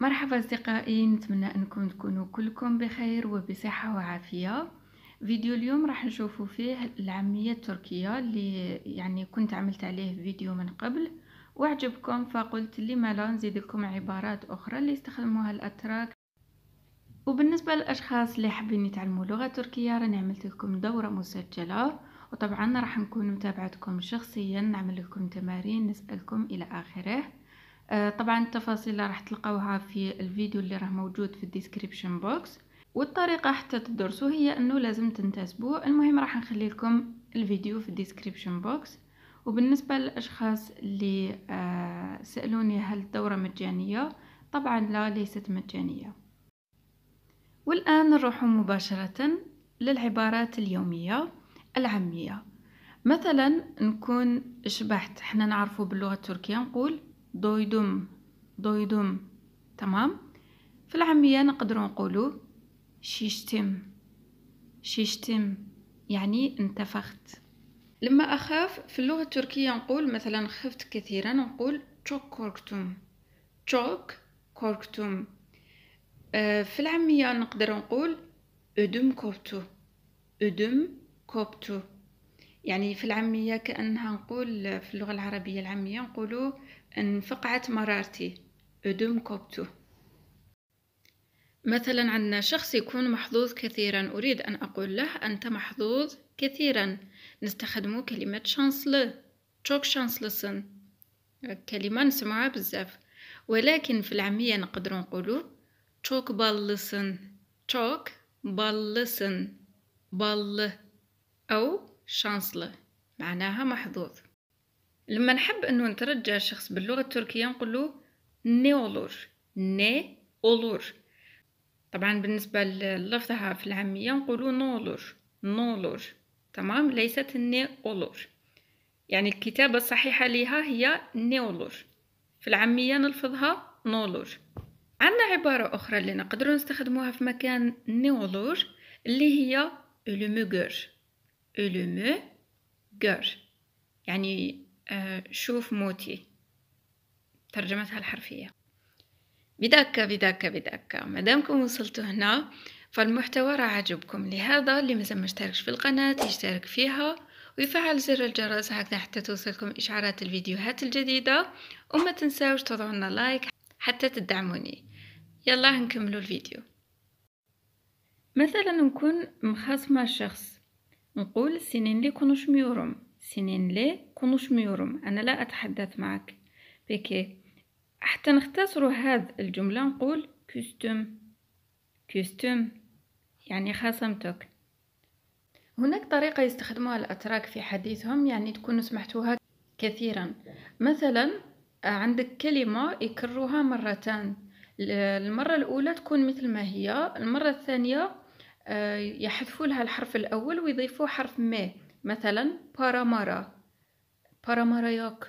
مرحبا أصدقائي نتمنى أنكم تكونوا كلكم بخير وبصحة وعافية فيديو اليوم راح نشوفوا فيه العامية التركية اللي يعني كنت عملت عليه فيديو من قبل وعجبكم فقلت لما لا نزيد لكم عبارات أخرى اللي يستخدموها الأتراك وبالنسبة للأشخاص اللي حابين يتعلموا لغة تركية راني عملت لكم دورة مسجلة وطبعا راح نكون متابعتكم شخصيا نعمل لكم تمارين نسألكم إلى آخره آه، طبعا التفاصيل راح تلقاوها في الفيديو اللي راه موجود في الديسكريبشن بوكس والطريقة حتى تدرسوا هي انه لازم تنتسبوا المهم راح نخلي لكم الفيديو في الديسكريبشن بوكس وبالنسبة للأشخاص اللي آه، سألوني هل الدورة مجانية طبعا لا ليست مجانية والآن نروح مباشرة للعبارات اليومية العامية مثلا نكون شبحت حنا نعرفو باللغة التركية نقول doydum doydum تمام في العامية نقدروا نقولوا شيشتم شيشتم يعني انتفخت لما أخاف في اللغة التركية نقول مثلا خفت كثيرا نقول çok korktum çok korktum في العامية نقدر نقول ادم كوبتو ادم كوبتو يعني في العامية كأنها نقول في اللغة العربية العامية نقولوا انفقعت مرارتي أدوم كوبتو مثلا عندنا شخص يكون محظوظ كثيرا أريد أن أقول له أنت محظوظ كثيرا نستخدم كلمة شانسل تشوك شانسلسن كلمة نسمعها بزاف ولكن في العامية نقدر نقولو تشوك بالسن تشوك بالسن بال أو شانسله معناها محظوظ لما نحب انه نترجى شخص باللغه التركيه نقول ني أولور ني أولور طبعا بالنسبه للفظها في العاميه نقولوا نولور نولور تمام ليست ني أولور يعني الكتابه الصحيحه لها هي ني أولور في العاميه نلفظها نولور عندنا عبارة أخرى اللي نقدروا نستخدموها في مكان نيولور اللي هي لو ölümü gör يعني شوف موتي ترجمتها الحرفية bir dakika, بداكا مادامكم وصلتوا هنا فالمحتوى راه عجبكم لهذا اللي مازال مشتركش في القناة يشترك فيها ويفعل زر الجرس هكذا حتى توصلكم إشعارات الفيديوهات الجديدة وما تنساوش تضعونا لايك حتى تدعموني يلا نكملوا الفيديو مثلا نكون مخاصمة شخص نقول سنين لي كونوش konuşmuyorum أنا لا أتحدث معك بكي حتى نختصر هذه الجملة نقول كوستوم كوستوم يعني خاصمتك هناك طريقة يستخدموها الأتراك في حديثهم يعني تكونوا سمعتوها كثيرا مثلا عندك كلمة يكرروها مرتان المرة الأولى تكون مثل ما هي المرة الثانية آه، يحذفوا لها الحرف الأول ويضيفوا حرف ما مثلا بارامارا بارامارا يوك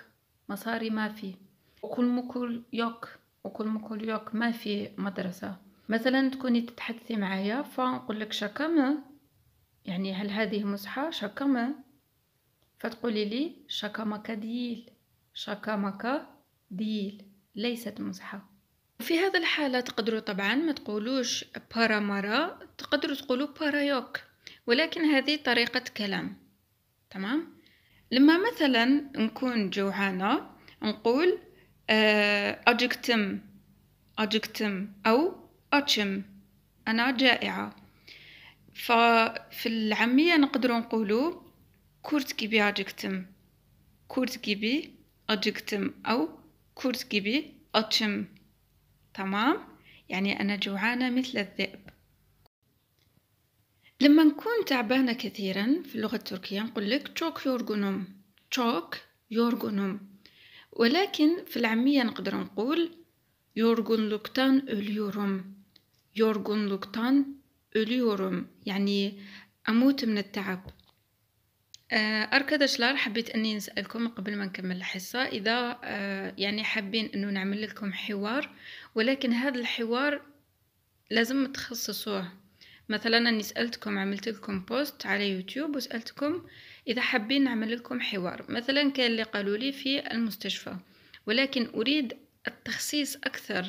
مصاري ما في وكل يوك وكل يوك ما في مدرسة مثلا تكوني تتحدثي معايا فنقول لك شاكاما يعني هل هذه مزحة شاكاما فتقولي لي شاكاما ديل شاكاما ديل ليست مزحة في هذا الحالة تقدروا طبعا ما تقولوش بارا مرا تقدروا تقولوا بارايوك ولكن هذه طريقة كلام تمام لما مثلا نكون جوعانة نقول أجكتم آه، أجكتم أو أتشم أنا جائعة ففي العامية نقدروا نقولوا كورت كيبي أجكتم كورت كيبي أجكتم أو كورت كيبي أتشم تمام يعني أنا جوعانة مثل الذئب لما نكون تعبانة كثيرا في اللغة التركية نقول لك çok yorgunum çok yorgunum ولكن في العامية نقدر نقول اليوروم ölüyorum لوكتان اليوروم يعني أموت من التعب آه، أركادشلار حبيت أني نسألكم قبل ما نكمل الحصة إذا آه، يعني حابين أنه نعمل لكم حوار ولكن هذا الحوار لازم تخصصوه مثلا أني سألتكم عملت لكم بوست على يوتيوب وسألتكم إذا حابين نعمل لكم حوار مثلا كان اللي قالوا لي في المستشفى ولكن أريد التخصيص أكثر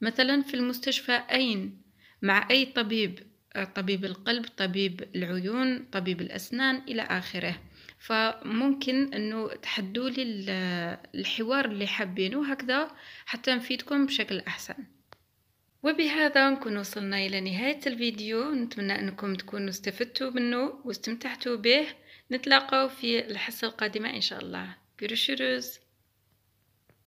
مثلا في المستشفى أين مع أي طبيب طبيب القلب طبيب العيون طبيب الأسنان إلى آخره فممكن أنه تحدوا لي الحوار اللي حابينه هكذا حتى نفيدكم بشكل أحسن وبهذا نكون وصلنا إلى نهاية الفيديو نتمنى أنكم تكونوا استفدتوا منه واستمتعتوا به نتلاقاو في الحصة القادمة إن شاء الله بيرشيروز